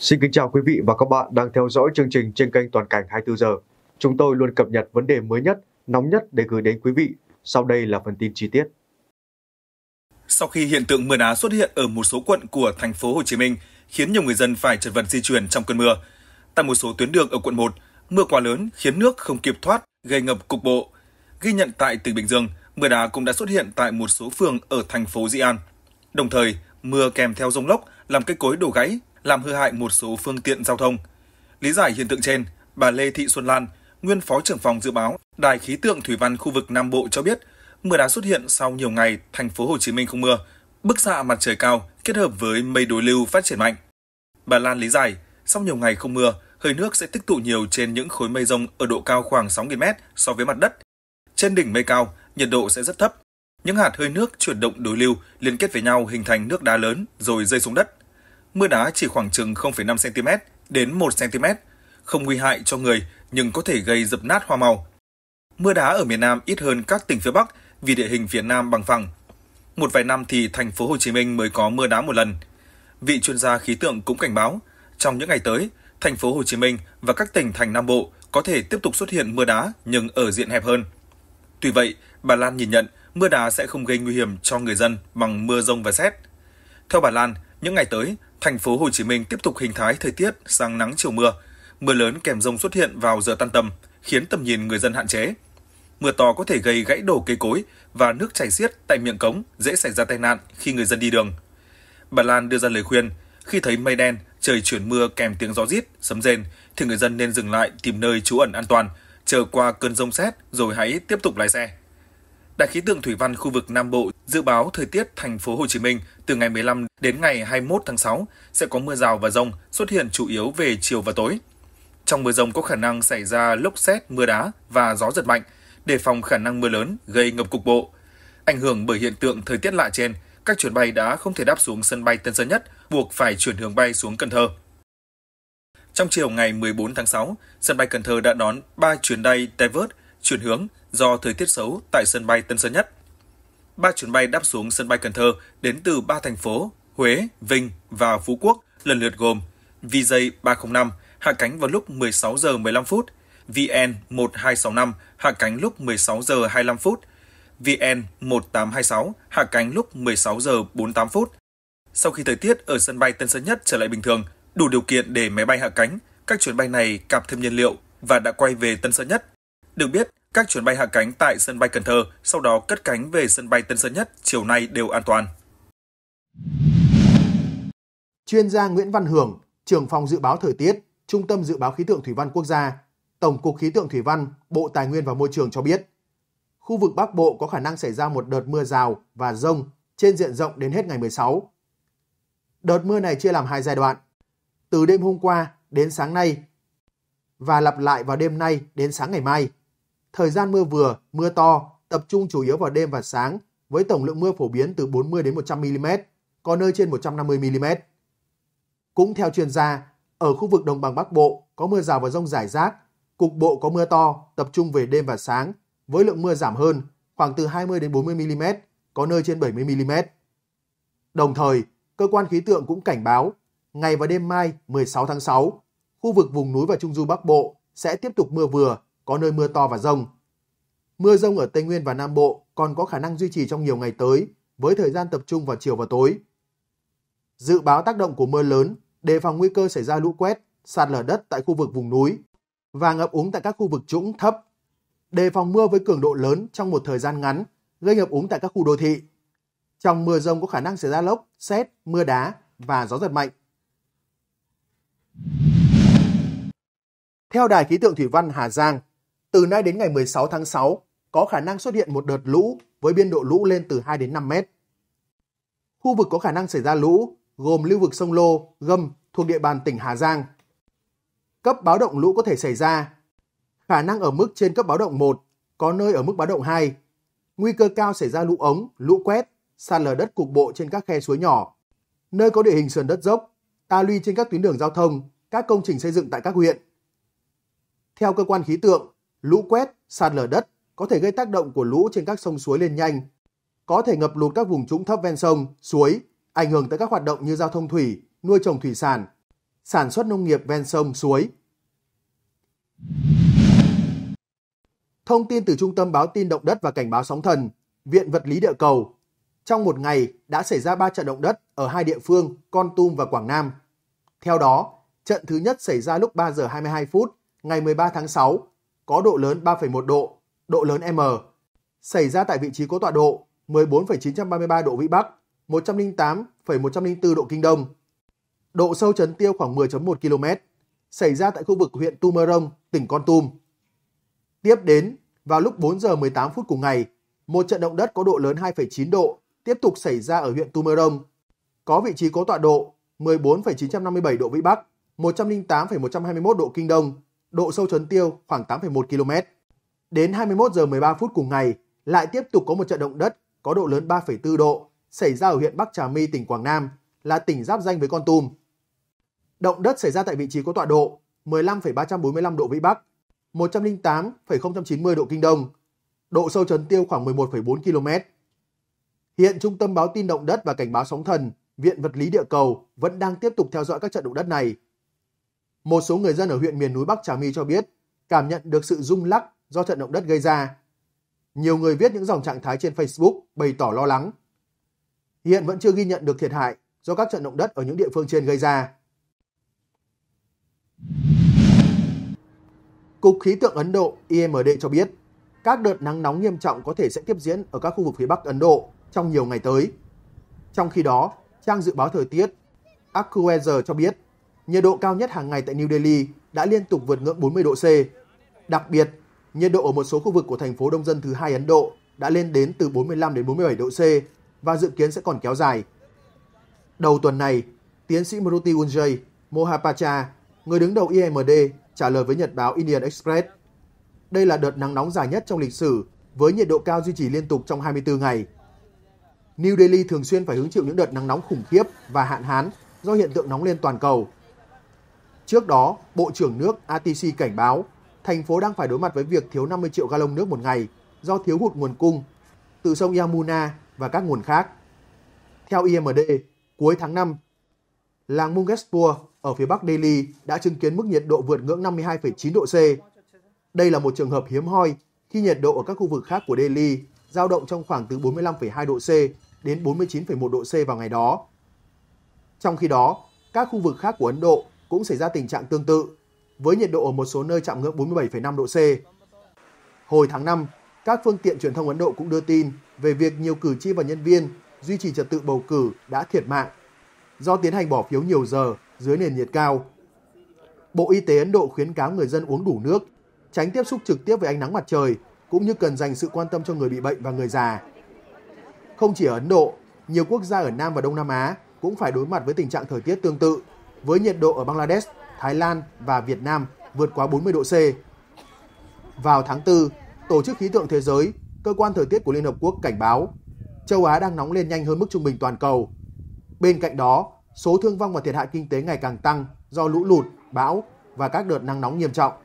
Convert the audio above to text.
Xin kính chào quý vị và các bạn đang theo dõi chương trình trên kênh Toàn cảnh 24 giờ. Chúng tôi luôn cập nhật vấn đề mới nhất, nóng nhất để gửi đến quý vị. Sau đây là phần tin chi tiết. Sau khi hiện tượng mưa đá xuất hiện ở một số quận của thành phố Hồ Chí Minh, khiến nhiều người dân phải chật vật di chuyển trong cơn mưa. Tại một số tuyến đường ở quận 1, mưa quá lớn khiến nước không kịp thoát, gây ngập cục bộ. Ghi nhận tại tỉnh Bình Dương, mưa đá cũng đã xuất hiện tại một số phường ở thành phố Di An. Đồng thời, mưa kèm theo rông lốc làm cây cối đổ gãy, làm hư hại một số phương tiện giao thông. Lý giải hiện tượng trên, bà Lê Thị Xuân Lan, nguyên phó trưởng phòng dự báo Đài khí tượng thủy văn khu vực Nam Bộ cho biết, mưa đá xuất hiện sau nhiều ngày thành phố Hồ Chí Minh không mưa, bức xạ mặt trời cao kết hợp với mây đối lưu phát triển mạnh. Bà Lan lý giải, sau nhiều ngày không mưa, hơi nước sẽ tích tụ nhiều trên những khối mây rông ở độ cao khoảng 6.000m so với mặt đất. Trên đỉnh mây cao, nhiệt độ sẽ rất thấp. Những hạt hơi nước chuyển động đối lưu liên kết với nhau hình thành nước đá lớn rồi rơi xuống đất mưa đá chỉ khoảng chừng 0,5 cm đến 1 cm, không nguy hại cho người nhưng có thể gây dập nát hoa màu. Mưa đá ở miền Nam ít hơn các tỉnh phía Bắc vì địa hình Việt Nam bằng phẳng. Một vài năm thì thành phố Hồ Chí Minh mới có mưa đá một lần. Vị chuyên gia khí tượng cũng cảnh báo, trong những ngày tới, thành phố Hồ Chí Minh và các tỉnh thành Nam Bộ có thể tiếp tục xuất hiện mưa đá nhưng ở diện hẹp hơn. Tuy vậy, bà Lan nhìn nhận mưa đá sẽ không gây nguy hiểm cho người dân bằng mưa rông và xét. Theo bà Lan, những ngày tới, Thành phố Hồ Chí Minh tiếp tục hình thái thời tiết sang nắng chiều mưa, mưa lớn kèm rông xuất hiện vào giờ tan tầm, khiến tầm nhìn người dân hạn chế. Mưa to có thể gây gãy đổ cây cối và nước chảy xiết tại miệng cống dễ xảy ra tai nạn khi người dân đi đường. Bà Lan đưa ra lời khuyên, khi thấy mây đen, trời chuyển mưa kèm tiếng gió rít, sấm rền thì người dân nên dừng lại tìm nơi trú ẩn an toàn, chờ qua cơn rông xét rồi hãy tiếp tục lái xe. Đài khí tượng thủy văn khu vực Nam Bộ dự báo thời tiết thành phố Hồ Chí Minh từ ngày 15 đến ngày 21 tháng 6 sẽ có mưa rào và rông xuất hiện chủ yếu về chiều và tối. Trong mưa rông có khả năng xảy ra lốc xét, mưa đá và gió giật mạnh, đề phòng khả năng mưa lớn gây ngập cục bộ. Ảnh hưởng bởi hiện tượng thời tiết lạ trên, các chuyến bay đã không thể đáp xuống sân bay Tân Sơn Nhất, buộc phải chuyển hướng bay xuống Cần Thơ. Trong chiều ngày 14 tháng 6, sân bay Cần Thơ đã đón 3 chuyến bay divert chuyển hướng do thời tiết xấu tại sân bay Tân Sơn Nhất. Ba chuyến bay đáp xuống sân bay Cần Thơ đến từ ba thành phố Huế, Vinh và Phú Quốc lần lượt gồm VJ 305 hạ cánh vào lúc 16 giờ 15 phút, VN 1265 hạ cánh lúc 16 giờ 25 phút, VN 1826 hạ cánh lúc 16 giờ 48 phút. Sau khi thời tiết ở sân bay Tân Sơn Nhất trở lại bình thường, đủ điều kiện để máy bay hạ cánh, các chuyến bay này cạp thêm nhiên liệu và đã quay về Tân Sơn Nhất. Được biết, các chuyến bay hạ cánh tại sân bay Cần Thơ, sau đó cất cánh về sân bay Tân Sơn Nhất chiều nay đều an toàn. Chuyên gia Nguyễn Văn Hưởng, trưởng phòng dự báo thời tiết, Trung tâm dự báo khí tượng thủy văn quốc gia, Tổng cục khí tượng thủy văn, Bộ Tài nguyên và Môi trường cho biết, khu vực Bắc Bộ có khả năng xảy ra một đợt mưa rào và rông trên diện rộng đến hết ngày 16. Đợt mưa này chia làm hai giai đoạn, từ đêm hôm qua đến sáng nay và lặp lại vào đêm nay đến sáng ngày mai. Thời gian mưa vừa, mưa to, tập trung chủ yếu vào đêm và sáng, với tổng lượng mưa phổ biến từ 40 đến 100 mm, có nơi trên 150 mm. Cũng theo chuyên gia, ở khu vực đồng bằng Bắc Bộ có mưa rào và rông rải rác, cục bộ có mưa to, tập trung về đêm và sáng, với lượng mưa giảm hơn, khoảng từ 20 đến 40 mm, có nơi trên 70 mm. Đồng thời, cơ quan khí tượng cũng cảnh báo, ngày và đêm mai 16 tháng 6, khu vực vùng núi và trung du Bắc Bộ sẽ tiếp tục mưa vừa, có nơi mưa to và rông. Mưa rông ở Tây Nguyên và Nam Bộ còn có khả năng duy trì trong nhiều ngày tới, với thời gian tập trung vào chiều và tối. Dự báo tác động của mưa lớn, đề phòng nguy cơ xảy ra lũ quét, sạt lở đất tại khu vực vùng núi và ngập úng tại các khu vực trũng thấp. Đề phòng mưa với cường độ lớn trong một thời gian ngắn, gây ngập úng tại các khu đô thị. Trong mưa rông có khả năng xảy ra lốc, xét, mưa đá và gió giật mạnh. Theo Đài khí tượng thủy văn Hà Giang, từ nay đến ngày 16 tháng 6 có khả năng xuất hiện một đợt lũ với biên độ lũ lên từ 2 đến 5 mét. Khu vực có khả năng xảy ra lũ gồm lưu vực sông Lô, Gâm thuộc địa bàn tỉnh Hà Giang. Cấp báo động lũ có thể xảy ra, khả năng ở mức trên cấp báo động 1, có nơi ở mức báo động 2. Nguy cơ cao xảy ra lũ ống, lũ quét, sạt lở đất cục bộ trên các khe suối nhỏ, nơi có địa hình sườn đất dốc, ta luy trên các tuyến đường giao thông, các công trình xây dựng tại các huyện. Theo cơ quan khí tượng, lũ quét, sạt lở đất có thể gây tác động của lũ trên các sông suối lên nhanh, có thể ngập lụt các vùng trũng thấp ven sông, suối, ảnh hưởng tới các hoạt động như giao thông thủy, nuôi trồng thủy sản, sản xuất nông nghiệp ven sông, suối. Thông tin từ Trung tâm Báo tin Động đất và Cảnh báo Sóng thần, Viện Vật lý Địa cầu. Trong một ngày đã xảy ra 3 trận động đất ở hai địa phương Con Tum và Quảng Nam. Theo đó, trận thứ nhất xảy ra lúc 3 giờ 22 phút ngày 13 tháng 6 có độ lớn 3,1 độ, độ lớn M, xảy ra tại vị trí có tọa độ 14,933 độ Vĩ Bắc, 108,104 độ Kinh Đông. Độ sâu chấn tiêu khoảng 10.1 km, xảy ra tại khu vực huyện Tumorong, tỉnh Con Tum. Tiếp đến, vào lúc 4 giờ 18 phút cùng ngày, một trận động đất có độ lớn 2,9 độ tiếp tục xảy ra ở huyện Tumorong, có vị trí có tọa độ 14,957 độ Vĩ Bắc, 108,121 độ Kinh Đông, độ sâu chấn tiêu khoảng 8,1 km. Đến 21 giờ 13 phút cùng ngày, lại tiếp tục có một trận động đất có độ lớn 3,4 độ xảy ra ở huyện Bắc Trà My, tỉnh Quảng Nam, là tỉnh giáp danh với Con Tum. Động đất xảy ra tại vị trí có tọa độ 15,345 độ Vĩ Bắc, 108,090 độ Kinh Đông, độ sâu chấn tiêu khoảng 11,4 km. Hiện Trung tâm Báo tin Động đất và Cảnh báo Sóng thần, Viện Vật lý Địa cầu vẫn đang tiếp tục theo dõi các trận động đất này một số người dân ở huyện miền núi Bắc Trà My cho biết cảm nhận được sự rung lắc do trận động đất gây ra. Nhiều người viết những dòng trạng thái trên Facebook bày tỏ lo lắng. Hiện vẫn chưa ghi nhận được thiệt hại do các trận động đất ở những địa phương trên gây ra. Cục khí tượng Ấn Độ IMD cho biết, các đợt nắng nóng nghiêm trọng có thể sẽ tiếp diễn ở các khu vực phía Bắc Ấn Độ trong nhiều ngày tới. Trong khi đó, trang dự báo thời tiết AccuWeather cho biết, nhiệt độ cao nhất hàng ngày tại New Delhi đã liên tục vượt ngưỡng 40 độ C. Đặc biệt, nhiệt độ ở một số khu vực của thành phố đông dân thứ hai Ấn Độ đã lên đến từ 45 đến 47 độ C và dự kiến sẽ còn kéo dài. Đầu tuần này, tiến sĩ Maruti Unjay Mohapatra, người đứng đầu IMD, trả lời với nhật báo Indian Express. Đây là đợt nắng nóng dài nhất trong lịch sử với nhiệt độ cao duy trì liên tục trong 24 ngày. New Delhi thường xuyên phải hứng chịu những đợt nắng nóng khủng khiếp và hạn hán do hiện tượng nóng lên toàn cầu – Trước đó, Bộ trưởng nước ATC cảnh báo thành phố đang phải đối mặt với việc thiếu 50 triệu gallon nước một ngày do thiếu hụt nguồn cung từ sông Yamuna và các nguồn khác. Theo IMD, cuối tháng 5, làng Mungespur ở phía bắc Delhi đã chứng kiến mức nhiệt độ vượt ngưỡng 52,9 độ C. Đây là một trường hợp hiếm hoi khi nhiệt độ ở các khu vực khác của Delhi dao động trong khoảng từ 45,2 độ C đến 49,1 độ C vào ngày đó. Trong khi đó, các khu vực khác của Ấn Độ cũng xảy ra tình trạng tương tự, với nhiệt độ ở một số nơi chạm ngưỡng 47,5 độ C. Hồi tháng 5, các phương tiện truyền thông Ấn Độ cũng đưa tin về việc nhiều cử tri và nhân viên duy trì trật tự bầu cử đã thiệt mạng do tiến hành bỏ phiếu nhiều giờ dưới nền nhiệt cao. Bộ Y tế Ấn Độ khuyến cáo người dân uống đủ nước, tránh tiếp xúc trực tiếp với ánh nắng mặt trời, cũng như cần dành sự quan tâm cho người bị bệnh và người già. Không chỉ ở Ấn Độ, nhiều quốc gia ở Nam và Đông Nam Á cũng phải đối mặt với tình trạng thời tiết tương tự với nhiệt độ ở Bangladesh, Thái Lan và Việt Nam vượt quá 40 độ C. Vào tháng 4, Tổ chức Khí tượng Thế giới, Cơ quan Thời tiết của Liên Hợp Quốc cảnh báo châu Á đang nóng lên nhanh hơn mức trung bình toàn cầu. Bên cạnh đó, số thương vong và thiệt hại kinh tế ngày càng tăng do lũ lụt, bão và các đợt nắng nóng nghiêm trọng.